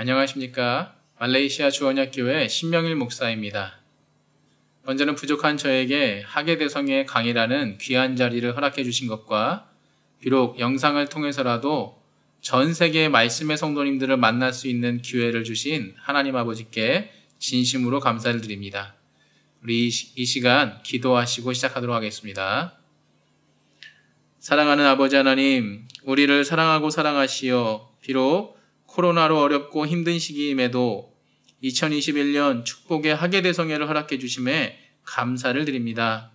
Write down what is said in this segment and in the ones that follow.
안녕하십니까. 말레이시아 주원약교회 신명일 목사입니다. 먼저는 부족한 저에게 하계대성의 강의라는 귀한 자리를 허락해 주신 것과 비록 영상을 통해서라도 전 세계의 말씀의 성도님들을 만날 수 있는 기회를 주신 하나님 아버지께 진심으로 감사를 드립니다. 우리 이 시간 기도하시고 시작하도록 하겠습니다. 사랑하는 아버지 하나님, 우리를 사랑하고 사랑하시어 비록 코로나로 어렵고 힘든 시기임에도 2021년 축복의 하계 대성회를 허락해 주심에 감사를 드립니다.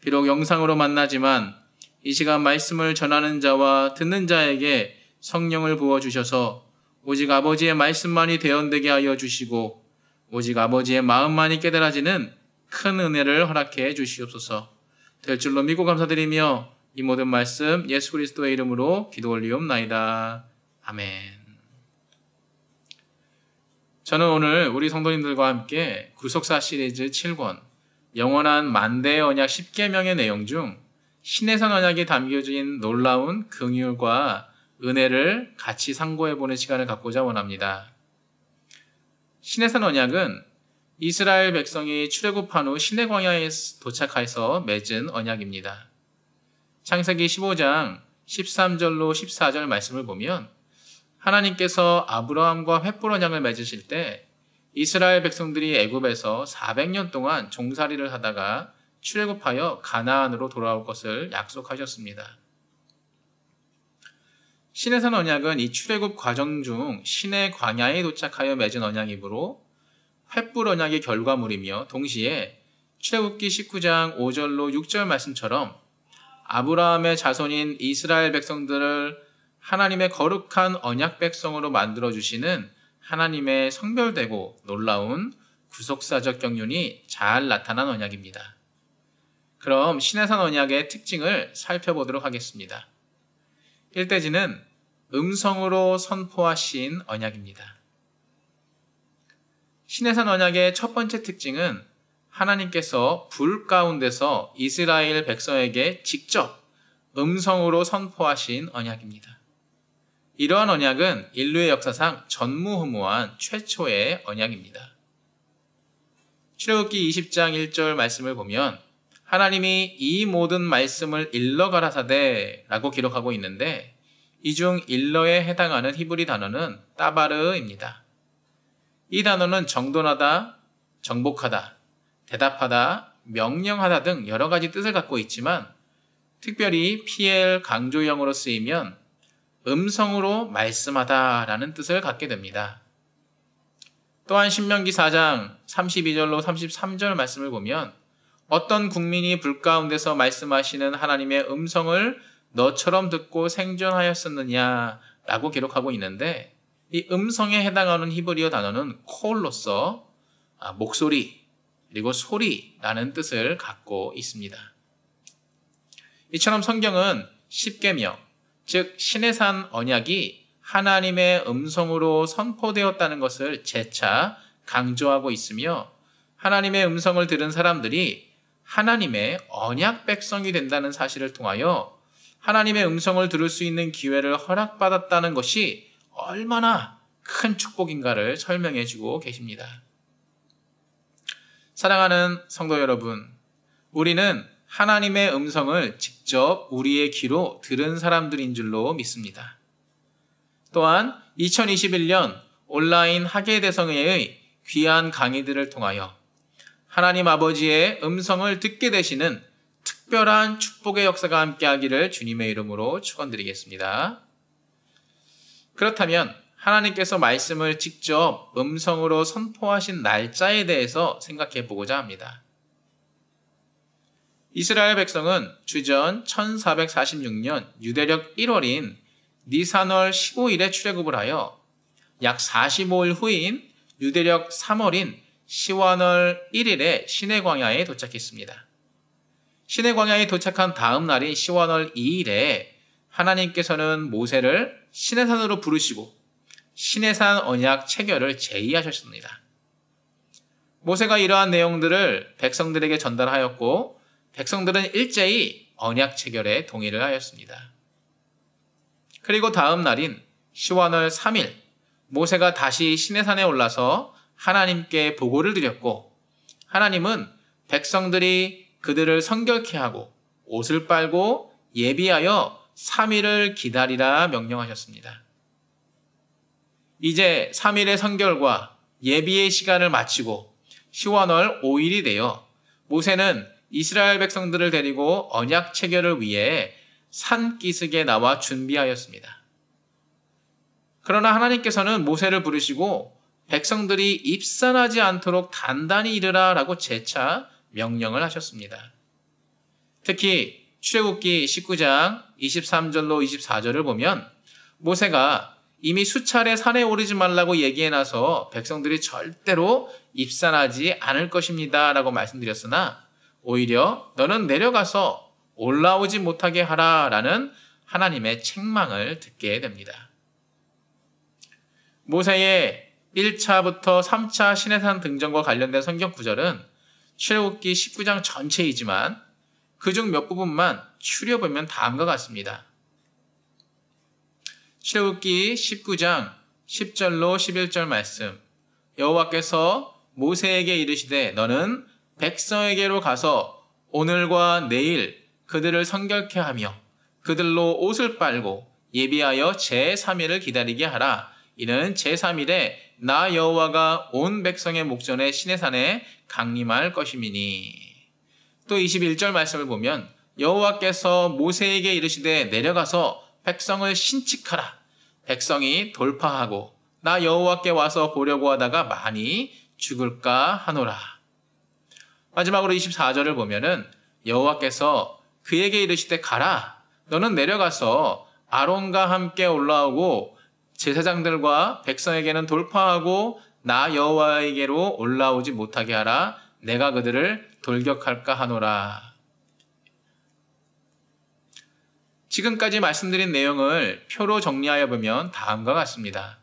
비록 영상으로 만나지만 이 시간 말씀을 전하는 자와 듣는 자에게 성령을 부어 주셔서 오직 아버지의 말씀만이 대언되게 하여 주시고 오직 아버지의 마음만이 깨달아지는 큰 은혜를 허락해 주시옵소서. 될 줄로 믿고 감사드리며 이 모든 말씀 예수 그리스도의 이름으로 기도 올리옵나이다. 아멘. 저는 오늘 우리 성도님들과 함께 구속사 시리즈 7권 영원한 만대의 언약 10개명의 내용 중 신의 선언약이 담겨진 놀라운 긍휼과 은혜를 같이 상고해 보는 시간을 갖고자 원합니다. 신의 선 언약은 이스라엘 백성이 출애굽한 후신내 광야에 도착해서 맺은 언약입니다. 창세기 15장 13절로 14절 말씀을 보면 하나님께서 아브라함과 횃불 언약을 맺으실 때 이스라엘 백성들이 애굽에서 400년 동안 종살이를 하다가 출애굽하여 가나안으로 돌아올 것을 약속하셨습니다. 신해선 언약은 이 출애굽 과정 중 신의 광야에 도착하여 맺은 언약이므로 횃불 언약의 결과물이며 동시에 출애굽기 19장 5절로 6절 말씀처럼 아브라함의 자손인 이스라엘 백성들을 하나님의 거룩한 언약 백성으로 만들어 주시는 하나님의 성별되고 놀라운 구속사적 경륜이 잘 나타난 언약입니다. 그럼 신해산 언약의 특징을 살펴보도록 하겠습니다. 1대지는 음성으로 선포하신 언약입니다. 신해산 언약의 첫 번째 특징은 하나님께서 불 가운데서 이스라엘 백성에게 직접 음성으로 선포하신 언약입니다. 이러한 언약은 인류의 역사상 전무후무한 최초의 언약입니다. 출애굽기 20장 1절 말씀을 보면 하나님이 이 모든 말씀을 일러 가라사대라고 기록하고 있는데 이 중 일러에 해당하는 히브리 단어는 따바르입니다. 이 단어는 정돈하다, 정복하다, 대답하다, 명령하다 등 여러 가지 뜻을 갖고 있지만 특별히 PL 강조형으로 쓰이면 음성으로 말씀하다라는 뜻을 갖게 됩니다. 또한 신명기 4장 32절로 33절 말씀을 보면 어떤 국민이 불 가운데서 말씀하시는 하나님의 음성을 너처럼 듣고 생존하였었느냐라고 기록하고 있는데 이 음성에 해당하는 히브리어 단어는 콜로서 아, 목소리 그리고 소리라는 뜻을 갖고 있습니다. 이처럼 성경은 십계명 즉 신의 산 언약이 하나님의 음성으로 선포되었다는 것을 재차 강조하고 있으며 하나님의 음성을 들은 사람들이 하나님의 언약 백성이 된다는 사실을 통하여 하나님의 음성을 들을 수 있는 기회를 허락받았다는 것이 얼마나 큰 축복인가를 설명해 주고 계십니다. 사랑하는 성도 여러분, 우리는 하나님의 음성을 직접 우리의 귀로 들은 사람들인 줄로 믿습니다. 또한 2021년 온라인 학예대성회의 귀한 강의들을 통하여 하나님 아버지의 음성을 듣게 되시는 특별한 축복의 역사가 함께하기를 주님의 이름으로 축원드리겠습니다. 그렇다면 하나님께서 말씀을 직접 음성으로 선포하신 날짜에 대해서 생각해 보고자 합니다. 이스라엘 백성은 주전 1446년 유대력 1월인 니산월 15일에 출애굽을 하여 약 45일 후인 유대력 3월인 시완월 1일에 시내 광야에 도착했습니다. 시내 광야에 도착한 다음 날인 시완월 2일에 하나님께서는 모세를 시내산으로 부르시고 시내산 언약 체결을 제의하셨습니다. 모세가 이러한 내용들을 백성들에게 전달하였고 백성들은 일제히 언약 체결에 동의를 하였습니다. 그리고 다음 날인 1 0월 3일 모세가 다시 시내산에 올라서 하나님께 보고를 드렸고 하나님은 백성들이 그들을 성결케 하고 옷을 빨고 예비하여 3일을 기다리라 명령하셨습니다. 이제 3일의 성결과 예비의 시간을 마치고 1 0월 5일이 되어 모세는 이스라엘 백성들을 데리고 언약 체결을 위해 산 기슭에 나와 준비하였습니다. 그러나 하나님께서는 모세를 부르시고 백성들이 입산하지 않도록 단단히 이르라 라고 재차 명령을 하셨습니다. 특히 출애굽기 19장 23절로 24절을 보면 모세가 이미 수차례 산에 오르지 말라고 얘기해 놔서 백성들이 절대로 입산하지 않을 것입니다 라고 말씀드렸으나 오히려 너는 내려가서 올라오지 못하게 하라 라는 하나님의 책망을 듣게 됩니다. 모세의 1차부터 3차 시내산 등정과 관련된 성경 구절은 출애굽기 19장 전체이지만 그중 몇 부분만 추려보면 다음과 같습니다. 출애굽기 19장 10절로 11절 말씀 여호와께서 모세에게 이르시되 너는 백성에게로 가서 오늘과 내일 그들을 성결케 하며 그들로 옷을 빨고 예비하여 제3일을 기다리게 하라. 이는 제3일에 나 여호와가 온 백성의 목전에 시내산에 강림할 것임이니. 또 21절 말씀을 보면 여호와께서 모세에게 이르시되 내려가서 백성을 신칙하라. 백성이 돌파하고 나 여호와께 와서 보려고 하다가 많이 죽을까 하노라. 마지막으로 24절을 보면은 여호와께서 그에게 이르시되 가라 너는 내려가서 아론과 함께 올라오고 제사장들과 백성에게는 돌파하고 나 여호와에게로 올라오지 못하게 하라 내가 그들을 돌격할까 하노라 지금까지 말씀드린 내용을 표로 정리하여 보면 다음과 같습니다.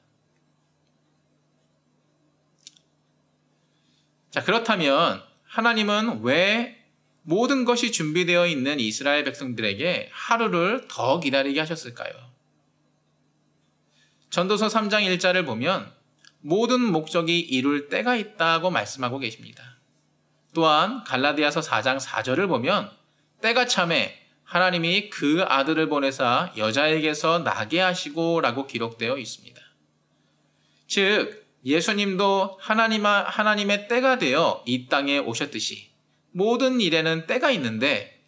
자, 그렇다면 하나님은 왜 모든 것이 준비되어 있는 이스라엘 백성들에게 하루를 더 기다리게 하셨을까요? 전도서 3장 1절을 보면 모든 목적이 이룰 때가 있다고 말씀하고 계십니다. 또한 갈라디아서 4장 4절을 보면 때가 참에 하나님이 그 아들을 보내사 여자에게서 나게 하시고 라고 기록되어 있습니다. 즉, 예수님도 하나님, 아, 하나님의 때가 되어 이 땅에 오셨듯이 모든 일에는 때가 있는데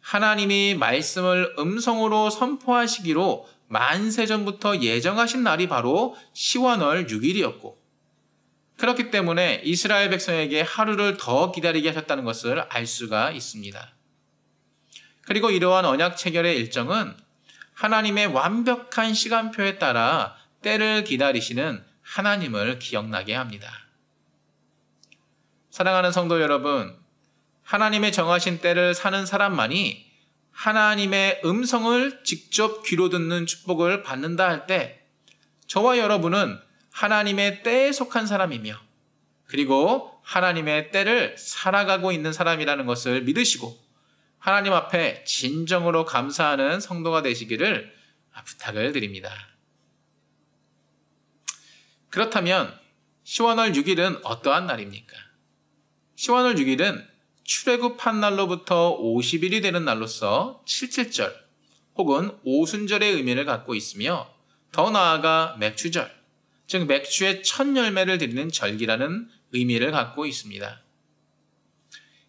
하나님이 말씀을 음성으로 선포하시기로 만세전부터 예정하신 날이 바로 1 0월 6일이었고 그렇기 때문에 이스라엘 백성에게 하루를 더 기다리게 하셨다는 것을 알 수가 있습니다. 그리고 이러한 언약 체결의 일정은 하나님의 완벽한 시간표에 따라 때를 기다리시는 하나님을 기억나게 합니다. 사랑하는 성도 여러분, 하나님의 정하신 때를 사는 사람만이 하나님의 음성을 직접 귀로 듣는 축복을 받는다 할 때, 저와 여러분은 하나님의 때에 속한 사람이며, 그리고 하나님의 때를 살아가고 있는 사람이라는 것을 믿으시고, 하나님 앞에 진정으로 감사하는 성도가 되시기를 부탁을 드립니다. 그렇다면 10월 6일은 어떠한 날입니까? 10월 6일은 출애굽한 날로부터 50일이 되는 날로서 7.7절 혹은 오순절의 의미를 갖고 있으며 더 나아가 맥주절, 즉 맥주의 첫 열매를 드리는 절기라는 의미를 갖고 있습니다.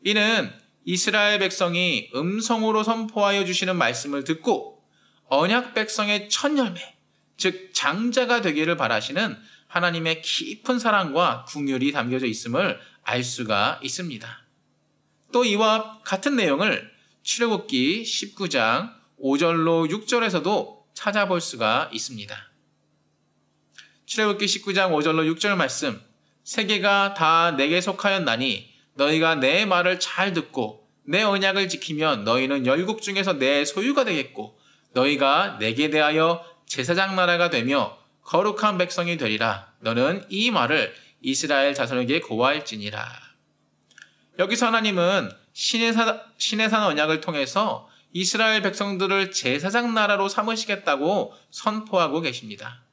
이는 이스라엘 백성이 음성으로 선포하여 주시는 말씀을 듣고 언약 백성의 첫 열매, 즉 장자가 되기를 바라시는 하나님의 깊은 사랑과 궁율이 담겨져 있음을 알 수가 있습니다. 또 이와 같은 내용을 출애굽기 19장 5절로 6절에서도 찾아볼 수가 있습니다. 출애굽기 19장 5절로 6절 말씀 세계가 다 내게 속하였나니 너희가 내 말을 잘 듣고 내 언약을 지키면 너희는 열국 중에서 내 소유가 되겠고 너희가 내게 대하여 제사장 나라가 되며 거룩한 백성이 되리라. 너는 이 말을 이스라엘 자손에게 고할지니라. 여기서 하나님은 신의, 산 언약을 통해서 이스라엘 백성들을 제사장 나라로 삼으시겠다고 선포하고 계십니다.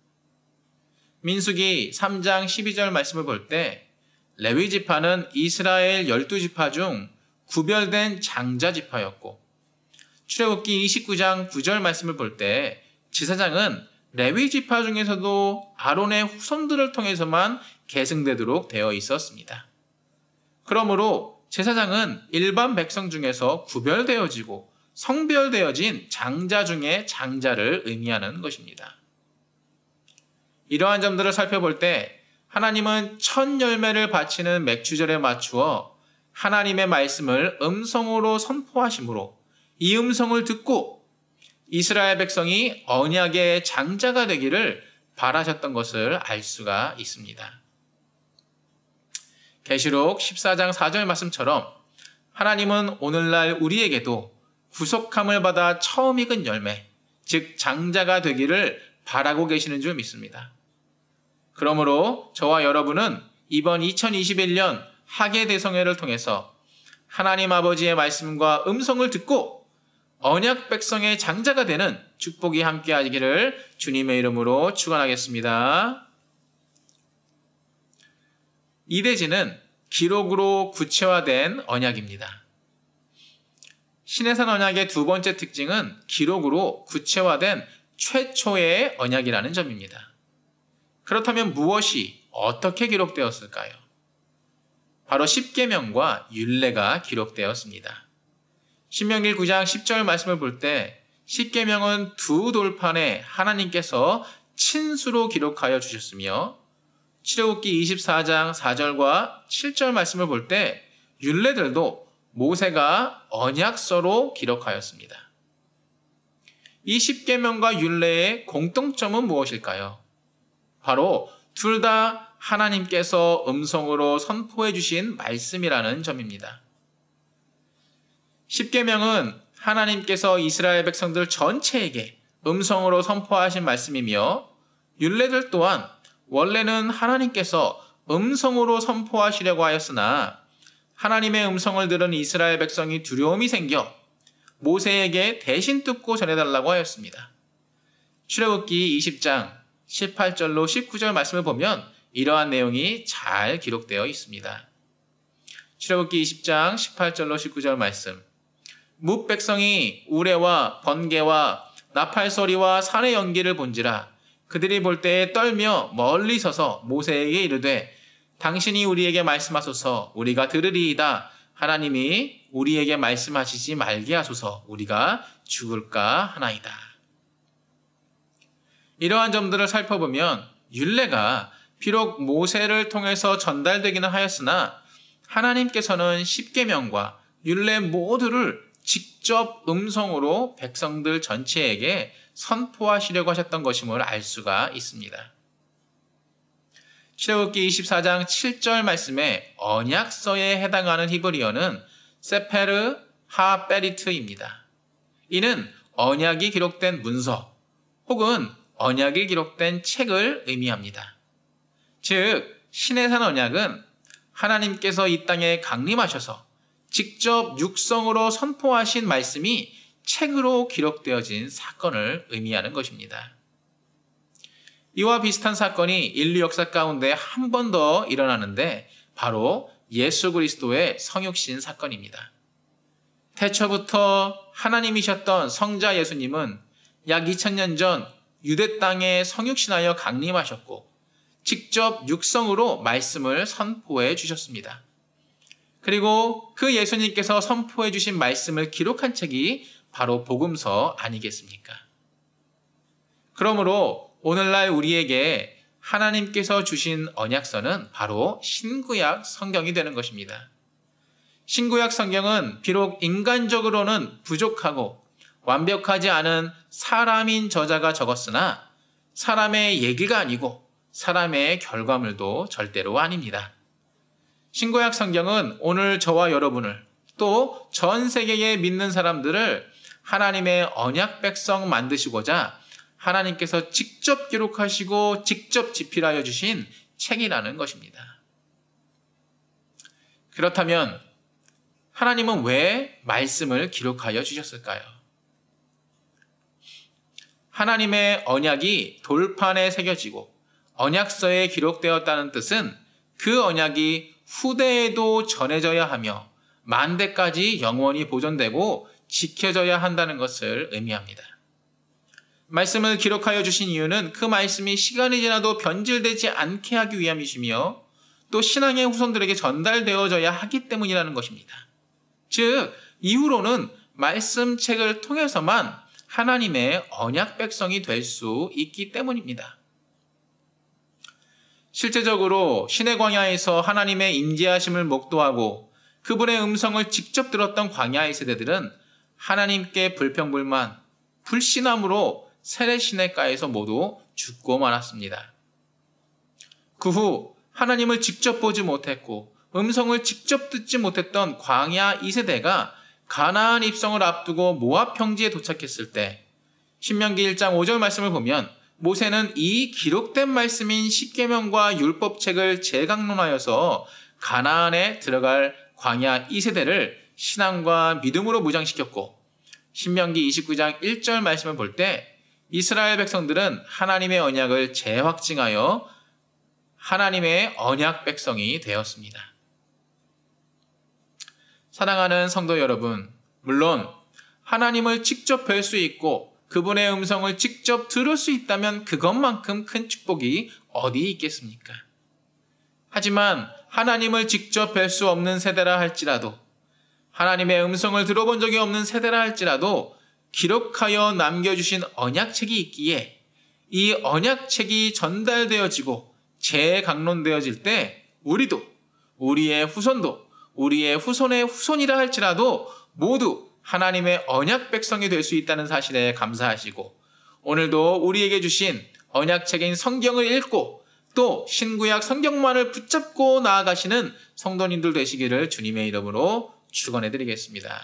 민수기 3장 12절 말씀을 볼 때 레위 지파는 이스라엘 12지파 중 구별된 장자 지파였고 출애굽기 29장 9절 말씀을 볼때 지사장은 레위 지파 중에서도 아론의 후손들을 통해서만 계승되도록 되어 있었습니다. 그러므로 제사장은 일반 백성 중에서 구별되어지고 성별되어진 장자 중의 장자를 의미하는 것입니다. 이러한 점들을 살펴볼 때 하나님은 첫 열매를 바치는 맥주절에 맞추어 하나님의 말씀을 음성으로 선포하심으로 이 음성을 듣고 이스라엘 백성이 언약의 장자가 되기를 바라셨던 것을 알 수가 있습니다. 계시록 14장 4절 말씀처럼 하나님은 오늘날 우리에게도 구속함을 받아 처음 익은 열매, 즉 장자가 되기를 바라고 계시는 줄 믿습니다. 그러므로 저와 여러분은 이번 2021년 학예 대성회를 통해서 하나님 아버지의 말씀과 음성을 듣고 언약 백성의 장자가 되는 축복이 함께하기를 주님의 이름으로 축원하겠습니다. 이대지는 기록으로 구체화된 언약입니다. 신해산 언약의 두 번째 특징은 기록으로 구체화된 최초의 언약이라는 점입니다. 그렇다면 무엇이 어떻게 기록되었을까요? 바로 십계명과 윤례가 기록되었습니다. 신명길 9장 10절 말씀을 볼 때 십계명은 두 돌판에 하나님께서 친수로 기록하여 주셨으며 치애국기 24장 4절과 7절 말씀을 볼 때윤례들도 모세가 언약서로 기록하였습니다. 이 십계명과 율례의 공통점은 무엇일까요? 바로 둘 다 하나님께서 음성으로 선포해 주신 말씀이라는 점입니다. 1 0계명은 하나님께서 이스라엘 백성들 전체에게 음성으로 선포하신 말씀이며 율례들 또한 원래는 하나님께서 음성으로 선포하시려고 하였으나 하나님의 음성을 들은 이스라엘 백성이 두려움이 생겨 모세에게 대신 뜯고 전해달라고 하였습니다. 출애굽기 20장 18절로 19절 말씀을 보면 이러한 내용이 잘 기록되어 있습니다. 출애굽기 20장 18절로 19절 말씀. 뭇 백성이 우레와 번개와 나팔 소리와 산의 연기를 본지라 그들이 볼 때에 떨며 멀리 서서 모세에게 이르되 당신이 우리에게 말씀하소서 우리가 들으리이다 하나님이 우리에게 말씀하시지 말게 하소서 우리가 죽을까 하나이다. 이러한 점들을 살펴보면 율례가 비록 모세를 통해서 전달되기는 하였으나 하나님께서는 십계명과 율례 모두를 직접 음성으로 백성들 전체에게 선포하시려고 하셨던 것임을 알 수가 있습니다. 출애굽기 24장 7절 말씀에 언약서에 해당하는 히브리어는 세페르 하 베리트입니다. 이는 언약이 기록된 문서 혹은 언약이 기록된 책을 의미합니다. 즉 신의 산 언약은 하나님께서 이 땅에 강림하셔서 직접 육성으로 선포하신 말씀이 책으로 기록되어진 사건을 의미하는 것입니다. 이와 비슷한 사건이 인류 역사 가운데 한 번 더 일어나는데 바로 예수 그리스도의 성육신 사건입니다. 태초부터 하나님이셨던 성자 예수님은 약 2000년 전 유대 땅에 성육신하여 강림하셨고 직접 육성으로 말씀을 선포해 주셨습니다. 그리고 그 예수님께서 선포해 주신 말씀을 기록한 책이 바로 복음서 아니겠습니까? 그러므로 오늘날 우리에게 하나님께서 주신 언약서는 바로 신구약 성경이 되는 것입니다. 신구약 성경은 비록 인간적으로는 부족하고 완벽하지 않은 사람인 저자가 적었으나 사람의 얘기가 아니고 사람의 결과물도 절대로 아닙니다. 신고약 성경은 오늘 저와 여러분을 또 전 세계에 믿는 사람들을 하나님의 언약 백성 만드시고자 하나님께서 직접 기록하시고 직접 집필하여 주신 책이라는 것입니다. 그렇다면 하나님은 왜 말씀을 기록하여 주셨을까요? 하나님의 언약이 돌판에 새겨지고 언약서에 기록되었다는 뜻은 그 언약이 후대에도 전해져야 하며 만대까지 영원히 보존되고 지켜져야 한다는 것을 의미합니다. 말씀을 기록하여 주신 이유는 그 말씀이 시간이 지나도 변질되지 않게 하기 위함이시며 또 신앙의 후손들에게 전달되어져야 하기 때문이라는 것입니다. 즉, 이후로는 말씀책을 통해서만 하나님의 언약 백성이 될 수 있기 때문입니다. 실제적으로 신의 광야에서 하나님의 임재하심을 목도하고 그분의 음성을 직접 들었던 광야의 세대들은 하나님께 불평불만, 불신함으로 세례시내가에서 모두 죽고 말았습니다. 그 후 하나님을 직접 보지 못했고 음성을 직접 듣지 못했던 광야 2세대가 가나안 입성을 앞두고 모압 평지에 도착했을 때 신명기 1장 5절 말씀을 보면 모세는 이 기록된 말씀인 십계명과 율법책을 재강론하여서 가나안에 들어갈 광야 2세대를 신앙과 믿음으로 무장시켰고 신명기 29장 1절 말씀을 볼 때 이스라엘 백성들은 하나님의 언약을 재확증하여 하나님의 언약 백성이 되었습니다. 사랑하는 성도 여러분, 물론 하나님을 직접 뵐 수 있고 그분의 음성을 직접 들을 수 있다면 그것만큼 큰 축복이 어디 있겠습니까? 하지만 하나님을 직접 뵐 수 없는 세대라 할지라도 하나님의 음성을 들어본 적이 없는 세대라 할지라도 기록하여 남겨주신 언약책이 있기에 이 언약책이 전달되어지고 재강론되어질 때 우리도 우리의 후손도 우리의 후손의 후손이라 할지라도 모두 하나님의 언약 백성이 될 수 있다는 사실에 감사하시고 오늘도 우리에게 주신 언약책인 성경을 읽고 또 신구약 성경만을 붙잡고 나아가시는 성도님들 되시기를 주님의 이름으로 축원해 드리겠습니다.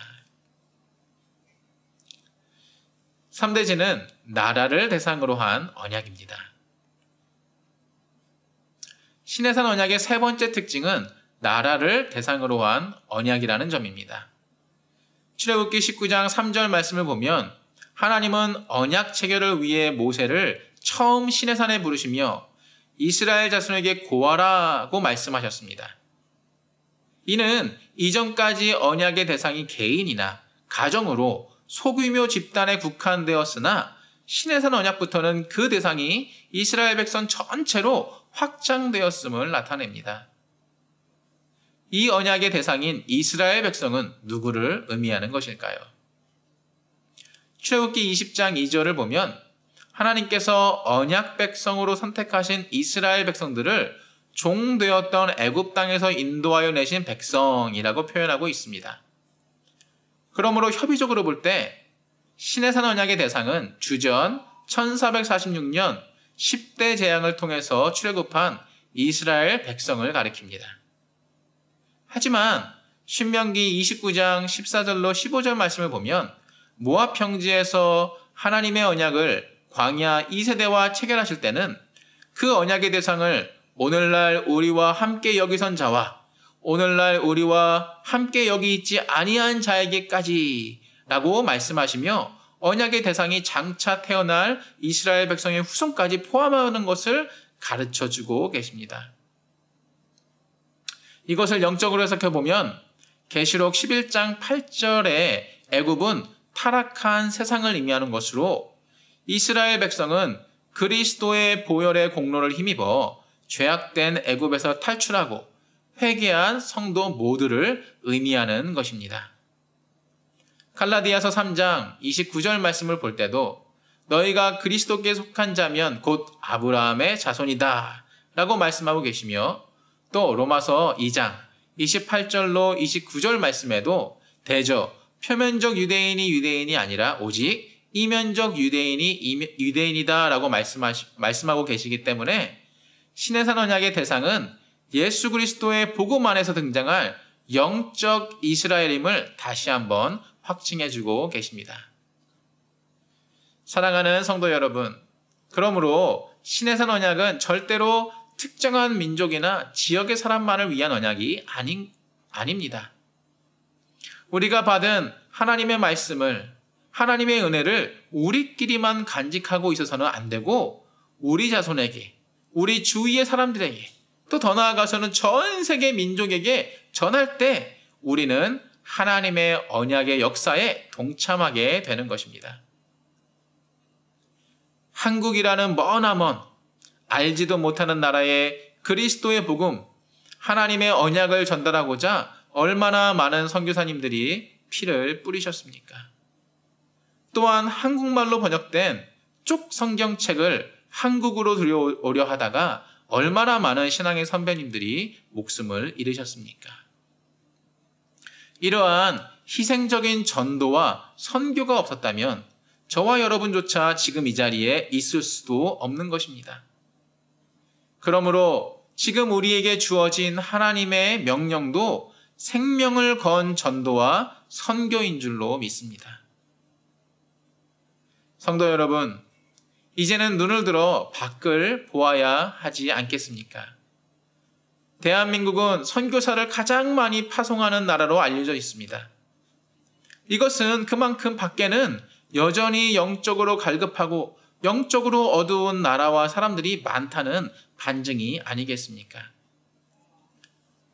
3대지는 나라를 대상으로 한 언약입니다. 신해산 언약의 세 번째 특징은 나라를 대상으로 한 언약이라는 점입니다. 출애굽기 19장 3절 말씀을 보면 하나님은 언약 체결을 위해 모세를 처음 시내산에 부르시며 이스라엘 자손에게 고하라고 말씀하셨습니다. 이는 이전까지 언약의 대상이 개인이나 가정으로 소규모 집단에 국한되었으나 신해산 언약부터는 그 대상이 이스라엘 백성 전체로 확장되었음을 나타냅니다. 이 언약의 대상인 이스라엘 백성은 누구를 의미하는 것일까요? 출애굽기 20장 2절을 보면 하나님께서 언약 백성으로 선택하신 이스라엘 백성들을 종 되었던 애굽 땅에서 인도하여 내신 백성이라고 표현하고 있습니다. 그러므로 협의적으로 볼 때 신해산 언약의 대상은 주전 1446년 10대 재앙을 통해서 출애굽한 이스라엘 백성을 가리킵니다. 하지만 신명기 29장 14절로 15절 말씀을 보면 모압 평지에서 하나님의 언약을 광야 2세대와 체결하실 때는 그 언약의 대상을 오늘날 우리와 함께 여기선 자와 오늘날 우리와 함께 여기 있지 아니한 자에게까지 라고 말씀하시며 언약의 대상이 장차 태어날 이스라엘 백성의 후손까지 포함하는 것을 가르쳐 주고 계십니다. 이것을 영적으로 해석해 보면 계시록 11장 8절에 애굽은 타락한 세상을 의미하는 것으로 이스라엘 백성은 그리스도의 보혈의 공로를 힘입어 죄악된 애굽에서 탈출하고 회개한 성도 모두를 의미하는 것입니다. 갈라디아서 3장 29절 말씀을 볼 때도 너희가 그리스도께 속한 자면 곧 아브라함의 자손이다 라고 말씀하고 계시며 또 로마서 2장 28절로 29절 말씀에도 대저 표면적 유대인이 유대인이 아니라 오직 이면적 유대인이 유대인이다라고 말씀하시, 말씀하고 계시기 때문에 신의 산언약의 대상은 예수 그리스도의 복음 안에서 등장할 영적 이스라엘임을 다시 한번 확증해주고 계십니다. 사랑하는 성도 여러분, 그러므로 신의 산언약은 절대로 특정한 민족이나 지역의 사람만을 위한 언약이 아닌, 아닙니다. 우리가 받은 하나님의 말씀을, 하나님의 은혜를 우리끼리만 간직하고 있어서는 안 되고, 우리 자손에게, 우리 주위의 사람들에게, 또 더 나아가서는 전 세계 민족에게 전할 때 우리는 하나님의 언약의 역사에 동참하게 되는 것입니다. 한국이라는 머나먼 알지도 못하는 나라에 그리스도의 복음, 하나님의 언약을 전달하고자 얼마나 많은 선교사님들이 피를 뿌리셨습니까? 또한 한국말로 번역된 쪽 성경책을 한국으로 들여오려 하다가 얼마나 많은 신앙의 선배님들이 목숨을 잃으셨습니까? 이러한 희생적인 전도와 선교가 없었다면 저와 여러분조차 지금 이 자리에 있을 수도 없는 것입니다. 그러므로 지금 우리에게 주어진 하나님의 명령도 생명을 건 전도와 선교인 줄로 믿습니다. 성도 여러분, 이제는 눈을 들어 밖을 보아야 하지 않겠습니까? 대한민국은 선교사를 가장 많이 파송하는 나라로 알려져 있습니다. 이것은 그만큼 밖에는 여전히 영적으로 갈급하고 영적으로 어두운 나라와 사람들이 많다는 반증이 아니겠습니까?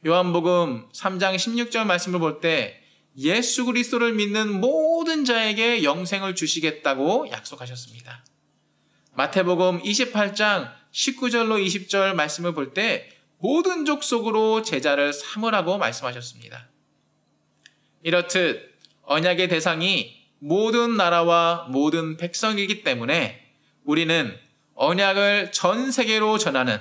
요한복음 3장 16절 말씀을 볼 때 예수 그리스도를 믿는 모든 자에게 영생을 주시겠다고 약속하셨습니다. 마태복음 28장 19절로 20절 말씀을 볼 때 모든 족속으로 제자를 삼으라고 말씀하셨습니다. 이렇듯 언약의 대상이 모든 나라와 모든 백성이기 때문에 우리는 언약을 전 세계로 전하는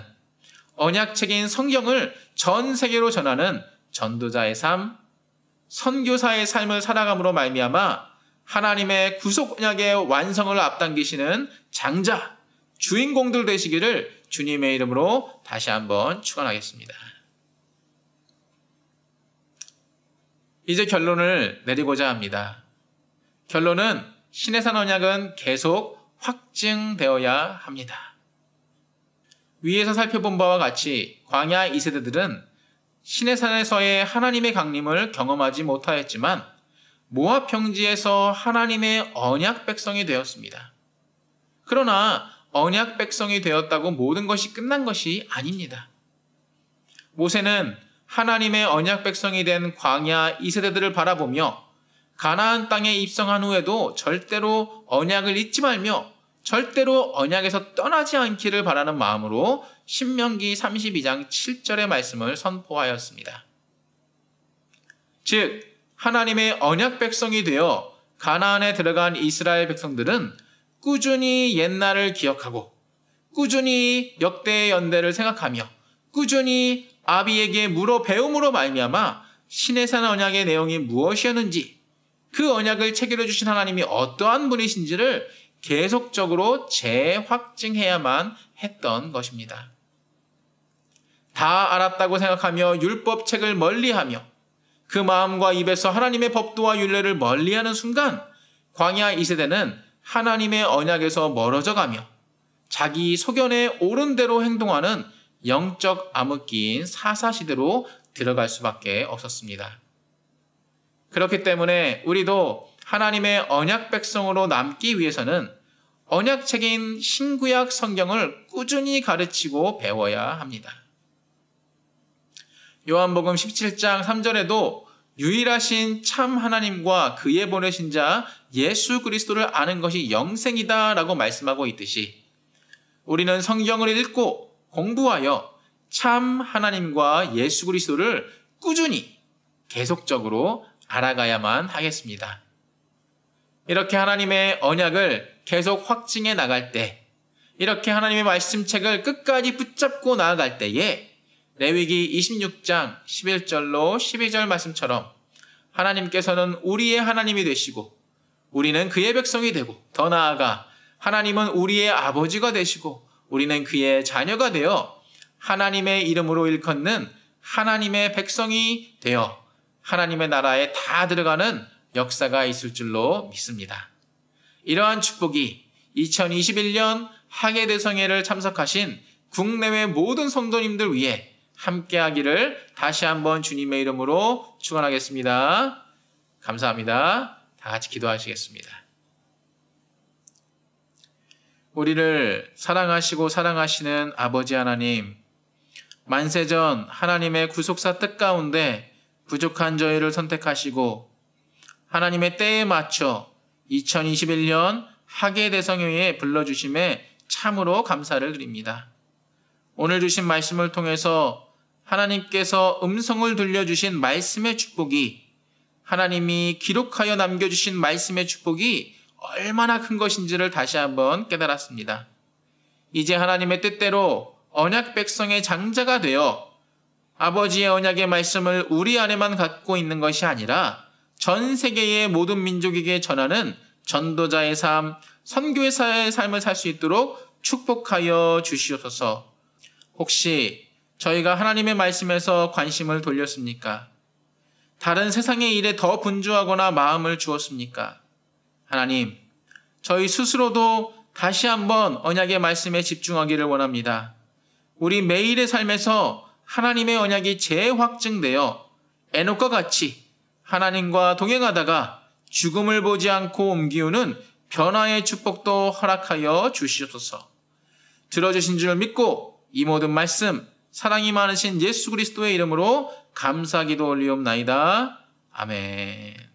언약책인 성경을 전 세계로 전하는 전도자의 삶, 선교사의 삶을 살아감으로 말미암아 하나님의 구속 언약의 완성을 앞당기시는 장자, 주인공들 되시기를 주님의 이름으로 다시 한번 축원하겠습니다. 이제 결론을 내리고자 합니다. 결론은 신의 산 언약은 계속 확증되어야 합니다. 위에서 살펴본 바와 같이 광야 2세대들은 시내산에서의 하나님의 강림을 경험하지 못하였지만 모압 평지에서 하나님의 언약 백성이 되었습니다. 그러나 언약 백성이 되었다고 모든 것이 끝난 것이 아닙니다. 모세는 하나님의 언약 백성이 된 광야 2세대들을 바라보며 가나안 땅에 입성한 후에도 절대로 언약을 잊지 말며 절대로 언약에서 떠나지 않기를 바라는 마음으로 신명기 32장 7절의 말씀을 선포하였습니다. 즉 하나님의 언약 백성이 되어 가나안에 들어간 이스라엘 백성들은 꾸준히 옛날을 기억하고 꾸준히 역대의 연대를 생각하며 꾸준히 아비에게 물어 배움으로 말미암아 신의 산 언약의 내용이 무엇이었는지 그 언약을 체결해 주신 하나님이 어떠한 분이신지를 계속적으로 재확증해야만 했던 것입니다. 다 알았다고 생각하며 율법책을 멀리하며 그 마음과 입에서 하나님의 법도와 윤례를 멀리하는 순간 광야 이세대는 하나님의 언약에서 멀어져 가며 자기 소견에 옳은 대로 행동하는 영적 암흑기인 사사시대로 들어갈 수밖에 없었습니다. 그렇기 때문에 우리도 하나님의 언약 백성으로 남기 위해서는 언약책인 신구약 성경을 꾸준히 가르치고 배워야 합니다. 요한복음 17장 3절에도 유일하신 참 하나님과 그의 보내신 자 예수 그리스도를 아는 것이 영생이다 라고 말씀하고 있듯이 우리는 성경을 읽고 공부하여 참 하나님과 예수 그리스도를 꾸준히 계속적으로 알아가야만 하겠습니다. 이렇게 하나님의 언약을 계속 확증해 나갈 때, 이렇게 하나님의 말씀책을 끝까지 붙잡고 나아갈 때에 레위기 26장 11절로 12절 말씀처럼 하나님께서는 우리의 하나님이 되시고 우리는 그의 백성이 되고 더 나아가 하나님은 우리의 아버지가 되시고 우리는 그의 자녀가 되어 하나님의 이름으로 일컫는 하나님의 백성이 되어 하나님의 나라에 다 들어가는 역사가 있을 줄로 믿습니다. 이러한 축복이 2021년 항해대성회를 참석하신 국내외 모든 성도님들 위해 함께하기를 다시 한번 주님의 이름으로 축원하겠습니다. 감사합니다. 다 같이 기도하시겠습니다. 우리를 사랑하시고 사랑하시는 아버지 하나님, 만세전 하나님의 구속사 뜻 가운데 부족한 저희를 선택하시고 하나님의 때에 맞춰 2021년 학예 대성회에 불러주심에 참으로 감사를 드립니다. 오늘 주신 말씀을 통해서 하나님께서 음성을 들려주신 말씀의 축복이 하나님이 기록하여 남겨주신 말씀의 축복이 얼마나 큰 것인지를 다시 한번 깨달았습니다. 이제 하나님의 뜻대로 언약 백성의 장자가 되어 아버지의 언약의 말씀을 우리 안에만 갖고 있는 것이 아니라 전 세계의 모든 민족에게 전하는 전도자의 삶, 선교사의 삶을 살 수 있도록 축복하여 주시옵소서. 혹시 저희가 하나님의 말씀에서 관심을 돌렸습니까? 다른 세상의 일에 더 분주하거나 마음을 주었습니까? 하나님, 저희 스스로도 다시 한번 언약의 말씀에 집중하기를 원합니다. 우리 매일의 삶에서 하나님의 언약이 재확증되어 에녹과 같이 하나님과 동행하다가 죽음을 보지 않고 옮기우는 변화의 축복도 허락하여 주시옵소서. 들어주신 줄 믿고 이 모든 말씀 사랑이 많으신 예수 그리스도의 이름으로 감사기도 올리옵나이다. 아멘.